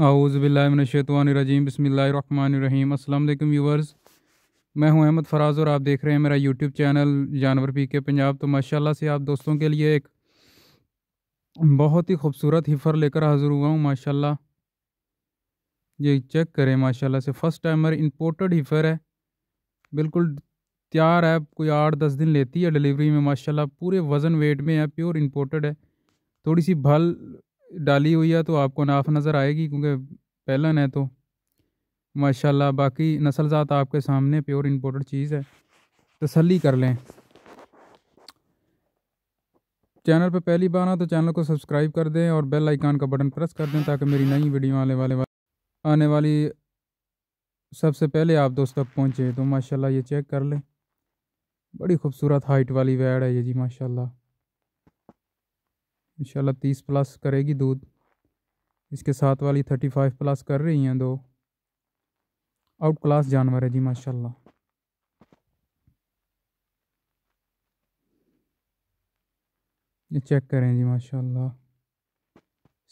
आउज़बिल्लिनशैतवानरजीम बसमीम अल्लाम व्यूवर्स मैं हूं अहमद फराज़ और आप देख रहे हैं मेरा यूट्यूब चैनल जानवर पी के पंजाब तो माशाल्लाह से आप दोस्तों के लिए एक बहुत ही खूबसूरत हिफर लेकर हाज़िर हुआ हूं माशाल्लाह ये चेक करें माशाल्लाह से फ़र्स्ट टाइमर इंपोर्टेड हिफर है बिल्कुल तैयार है कोई आठ दस दिन लेती है डिलीवरी में माशा पूरे वज़न वेट में है प्योर इम्पोर्टेड है थोड़ी सी भल डाली हुई है तो आपको नाफ नज़र आएगी क्योंकि पहलन है तो माशाल्लाह बाकी नसल ज़ात आपके सामने प्योर इम्पोर्टेड चीज़ है तसली कर लें चैनल पर पहली बार आ तो चैनल को सब्सक्राइब कर दें और बेल आइकान का बटन प्रेस कर दें ताकि मेरी नई वीडियो आने वाले आने वाली सबसे पहले आप दोस्त तक पहुँचे तो माशाल्लाह ये चेक कर लें बड़ी खूबसूरत हाइट वाली वैड है ये जी माशाल्लाह इंशाल्लाह तीस प्लस करेगी दूध इसके साथ वाली थर्टी फाइव प्लस कर रही हैं दो आउट क्लास जानवर है जी माशाल्लाह ये चेक करें जी माशाल्लाह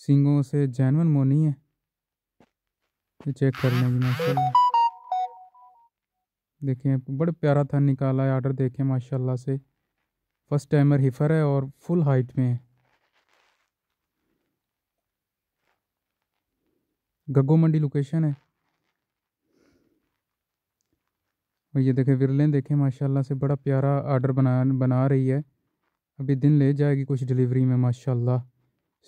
सिंगों से जैनवन मोनी है ये चेक कर लें जी माशाल्लाह देखें बड़ा प्यारा था निकाला है आर्डर देखें माशाल्लाह से फर्स्ट टाइमर हिफर है और फुल हाइट में है गग्गो मंडी लोकेशन है और ये देखें विरले देखें माशाल्लाह से बड़ा प्यारा आर्डर बना बना रही है अभी दिन ले जाएगी कुछ डिलीवरी में माशाल्लाह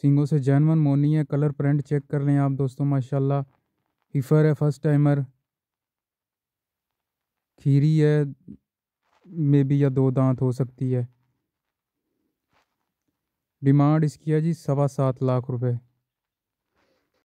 सिंगों से जैनवन मोनी है कलर प्रिंट चेक कर लें आप दोस्तों माशाल्लाह हिफर है फर्स्ट टाइमर खीरी है मे बी या दो दांत हो सकती है डिमांड इसकी है जी सवा सात लाख रुपए